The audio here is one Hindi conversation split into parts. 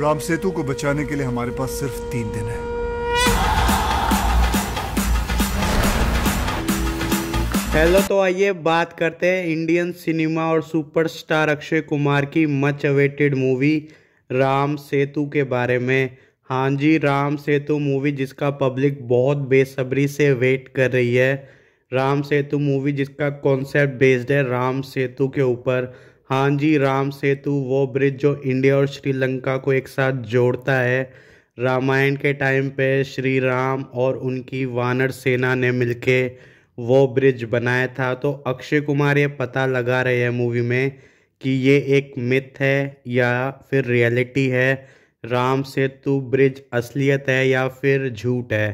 राम सेतु को बचाने के लिए हमारे पास सिर्फ तीन दिन है हेलो तो आइए बात करते हैं इंडियन सिनेमा और सुपरस्टार अक्षय कुमार की much awaited movie Ram Setu के बारे में हाँ जी राम सेतु मूवी जिसका पब्लिक बहुत बेसब्री से वेट कर रही है राम सेतु मूवी जिसका कॉन्सेप्ट बेस्ड है राम सेतु के ऊपर हाँ जी राम सेतु वो ब्रिज जो इंडिया और श्रीलंका को एक साथ जोड़ता है रामायण के टाइम पे श्री राम और उनकी वानर सेना ने मिलके वो ब्रिज बनाया था तो अक्षय कुमार ये पता लगा रहे हैं मूवी में कि ये एक मिथ है या फिर रियलिटी है राम सेतु ब्रिज असलियत है या फिर झूठ है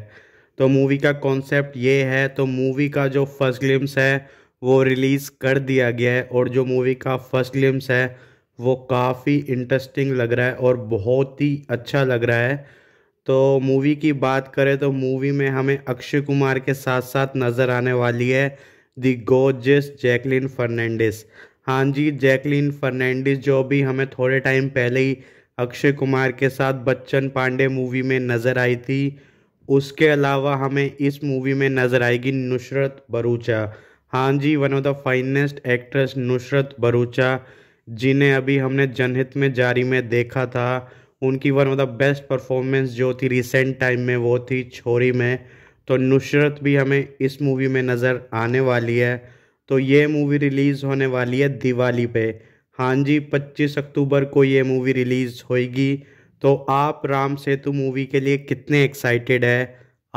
तो मूवी का कॉन्सेप्ट ये है तो मूवी का जो फर्स्ट ग्लिम्स है वो रिलीज़ कर दिया गया है और जो मूवी का फर्स्ट ग्लिम्स है वो काफ़ी इंटरेस्टिंग लग रहा है और बहुत ही अच्छा लग रहा है तो मूवी की बात करें तो मूवी में हमें अक्षय कुमार के साथ साथ नज़र आने वाली है दी गोजिस जैकलिन फर्नैंडिस हाँ जी जैकलिन फर्नैंडिस जो भी हमें थोड़े टाइम पहले ही अक्षय कुमार के साथ बच्चन पांडे मूवी में नज़र आई थी उसके अलावा हमें इस मूवी में नज़र आएगी नुसरत भरूचा हाँ जी one of the finest actress Nushrat Bharucha जिन्हें अभी हमने जनहित में जारी में देखा था उनकी one of the best performance जो थी रिसेंट टाइम में वो थी छोरी में तो नुसरत भी हमें इस मूवी में नज़र आने वाली है तो ये मूवी रिलीज़ होने वाली है दिवाली पे हाँ जी 25 अक्टूबर को ये मूवी रिलीज़ होएगी तो आप राम सेतु मूवी के लिए कितने एक्साइटेड है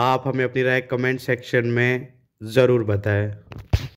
आप हमें अपनी राय कमेंट सेक्शन में ज़रूर बताएं